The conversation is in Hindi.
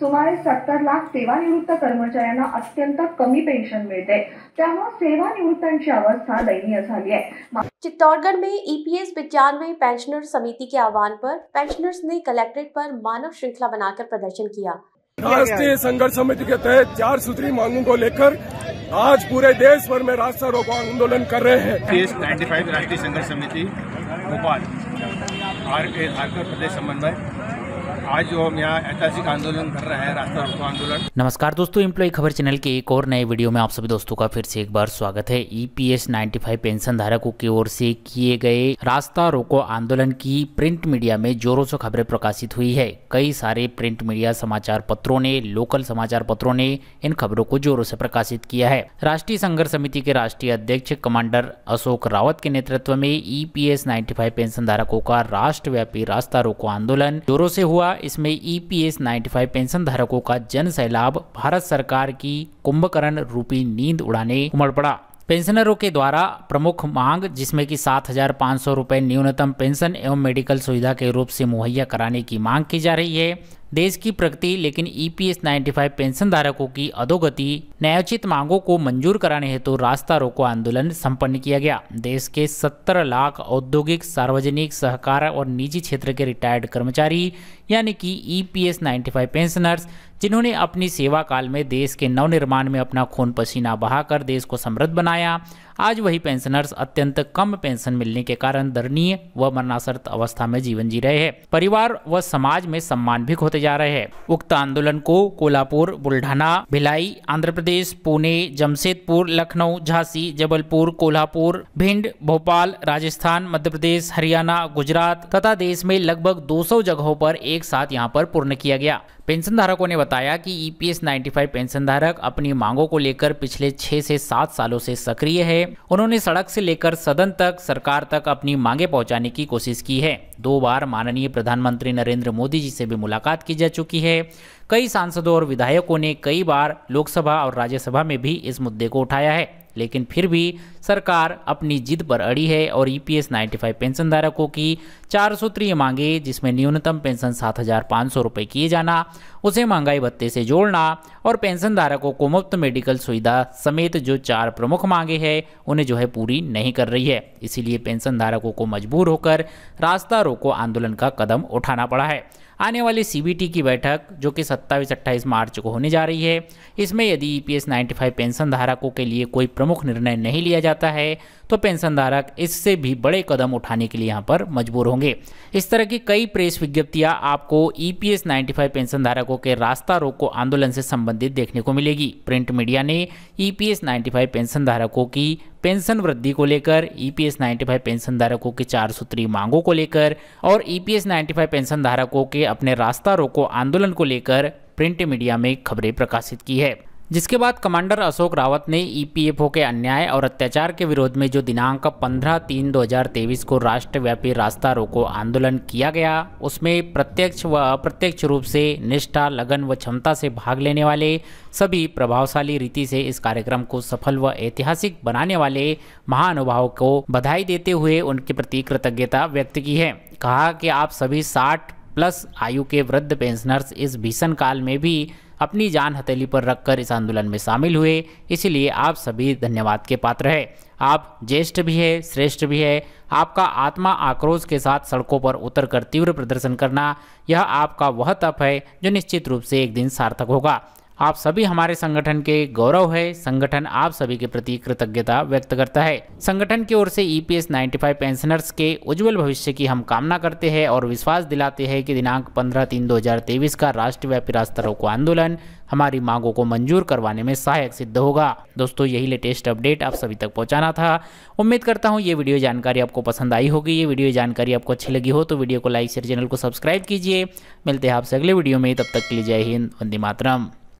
सुमारे सत्तर लाख सेवानिवृत्त कर्मचाऱ्यांना अत्यंत कमी पेन्शन मिळते त्यामुळे सेवानिवृत्तांची अवस्था दयनीय झाली आहे चित्तौड़गढ़ में ईपीएस e पचानवे पेंशनर समिति के आह्वान पर पेंशनर्स ने कलेक्ट्रेट पर मानव श्रृंखला बनाकर प्रदर्शन किया राष्ट्रीय संघर्ष समिति के तहत चार सूत्री मांगों को लेकर आज पूरे देश भर में रास्ता रोको आंदोलन कर रहे हैं e राष्ट्रीय संघर्ष समिति भोपाल आर के प्रदेश समन्वय आज जो हम यहाँ ऐतिहासिक आंदोलन कर रहे हैं रास्ता रोको आंदोलन नमस्कार दोस्तों इम्प्लॉय खबर चैनल के एक और नए वीडियो में आप सभी दोस्तों का फिर से एक बार स्वागत है ईपीएस e 95 पेंशन धारकों की ओर से किए गए रास्ता रोको आंदोलन की प्रिंट मीडिया में जोरों से खबरें प्रकाशित हुई है कई सारे प्रिंट मीडिया समाचार पत्रों ने लोकल समाचार पत्रों ने इन खबरों को जोरों से प्रकाशित किया है राष्ट्रीय संघर्ष समिति के राष्ट्रीय अध्यक्ष कमांडर अशोक रावत के नेतृत्व में नाइन्टी e फाइव पेंशन धारकों का राष्ट्रव्यापी रास्ता रोको आंदोलन जोरों से हुआ इसमें ईपीएस e 95 पेंशन धारकों का जन सैलाब भारत सरकार की कुंभकरण रूपी नींद उड़ाने उमड़ पड़ा पेंशनरों के द्वारा प्रमुख मांग जिसमें कि सात हजार पाँच सौ रुपये न्यूनतम पेंशन एवं मेडिकल सुविधा के रूप से मुहैया कराने की मांग की जा रही है देश की प्रगति लेकिन ईपीएस e 95 पेंशन धारकों की अधोगति न्यायोचित मांगों को मंजूर कराने हेतु तो रास्ता रोको आंदोलन संपन्न किया गया देश के 70 लाख औद्योगिक सार्वजनिक सहकार और निजी क्षेत्र के रिटायर्ड कर्मचारी यानी कि ईपीएस e 95 पेंशनर्स जिन्होंने अपनी सेवा काल में देश के नवनिर्माण में अपना खून पसीना बहाकर देश को समृद्ध बनाया आज वही पेंशनर्स अत्यंत कम पेंशन मिलने के कारण दरनीय व मरणासर्त अवस्था में जीवन जी रहे हैं परिवार व समाज में सम्मान भी खोते जा रहे हैं उक्त आंदोलन को कोलापुर बुल्ढाना भिलाई आंध्र प्रदेश पुणे जमशेदपुर लखनऊ झांसी जबलपुर कोल्हापुर भिंड भोपाल राजस्थान मध्य प्रदेश हरियाणा गुजरात तथा देश में लगभग 200 जगहों पर एक साथ यहां पर पूर्ण किया गया पेंशन धारकों ने बताया कि ईपीएस e 95 पेंशन धारक अपनी मांगों को लेकर पिछले 6 से 7 सालों से सक्रिय है उन्होंने सड़क से लेकर सदन तक सरकार तक अपनी मांगे पहुंचाने की कोशिश की है दो बार माननीय प्रधानमंत्री नरेंद्र मोदी जी से भी मुलाकात की जा चुकी है कई सांसदों और विधायकों ने कई बार लोकसभा और राज्यसभा में भी इस मुद्दे को उठाया है लेकिन फिर भी सरकार अपनी जिद पर अड़ी है और E e P S ninety five pension धारकों की चार सूत्रीय मांगे जिसमें न्यूनतम पेंशन सात हज़ार पाँच सौ रुपये किए जाना उसे महंगाई भत्ते से जोड़ना और पेंशन धारकों को मुफ्त मेडिकल सुविधा समेत जो चार प्रमुख मांगे हैं उन्हें जो है पूरी नहीं कर रही है इसीलिए पेंशन धारकों को मजबूर होकर रास्ता रोको आंदोलन का कदम उठाना पड़ा है आने वाली सीबीटी की बैठक जो कि सत्ताईस अट्ठाईस मार्च को होने जा रही है इसमें यदि ई पी एस पेंशन धारकों के लिए कोई प्रमुख निर्णय नहीं लिया जाता है तो पेंशन धारक इससे भी बड़े कदम उठाने के लिए यहाँ पर मजबूर होंगे इस तरह की कई प्रेस विज्ञप्तियाँ आपको ई पी एस पेंशन धारकों के रास्ता रोको आंदोलन से संबंधित देखने को मिलेगी प्रिंट मीडिया ने ई पी एस पेंशन धारकों की पेंशन वृद्धि को लेकर ईपीएस e 95 पेंशन धारकों की चार सूत्री मांगों को लेकर और ईपीएस e 95 पेंशन धारकों के अपने रास्ता रोको आंदोलन को लेकर प्रिंट मीडिया में खबरें प्रकाशित की है जिसके बाद कमांडर अशोक रावत ने ईपीएफओ के अन्याय और अत्याचार के विरोध में जो दिनांक 15 तीन 2023 को राष्ट्रव्यापी रास्ता रोको आंदोलन किया गया उसमें प्रत्यक्ष व अप्रत्यक्ष रूप से निष्ठा लगन व क्षमता से भाग लेने वाले सभी प्रभावशाली रीति से इस कार्यक्रम को सफल व ऐतिहासिक बनाने वाले महानुभाव को बधाई देते हुए उनके प्रति कृतज्ञता व्यक्त की है कहा कि आप सभी साठ प्लस आयु के वृद्ध पेंशनर्स इस भीषण काल में भी अपनी जान हथेली पर रखकर इस आंदोलन में शामिल हुए इसलिए आप सभी धन्यवाद के पात्र है आप ज्येष्ठ भी है श्रेष्ठ भी है आपका आत्मा आक्रोश के साथ सड़कों पर उतर कर तीव्र प्रदर्शन करना यह आपका वह तप है जो निश्चित रूप से एक दिन सार्थक होगा आप सभी हमारे संगठन के गौरव है संगठन आप सभी के प्रति कृतज्ञता व्यक्त करता है संगठन की ओर से ईपीएस 95 पेंशनर्स के उज्जवल भविष्य की हम कामना करते हैं और विश्वास दिलाते हैं कि दिनांक 15 तीन 2023 का राष्ट्रव्यापी रास्ता रोको आंदोलन हमारी मांगों को मंजूर करवाने में सहायक सिद्ध होगा दोस्तों यही लेटेस्ट अपडेट आप सभी तक पहुंचाना था उम्मीद करता हूं ये वीडियो जानकारी आपको पसंद आई होगी ये वीडियो जानकारी आपको अच्छी लगी हो तो वीडियो को लाइक शेयर चैनल को सब्सक्राइब कीजिए मिलते हैं आपसे अगले वीडियो में तब तक के लिए जय हिंद वंदी मातरम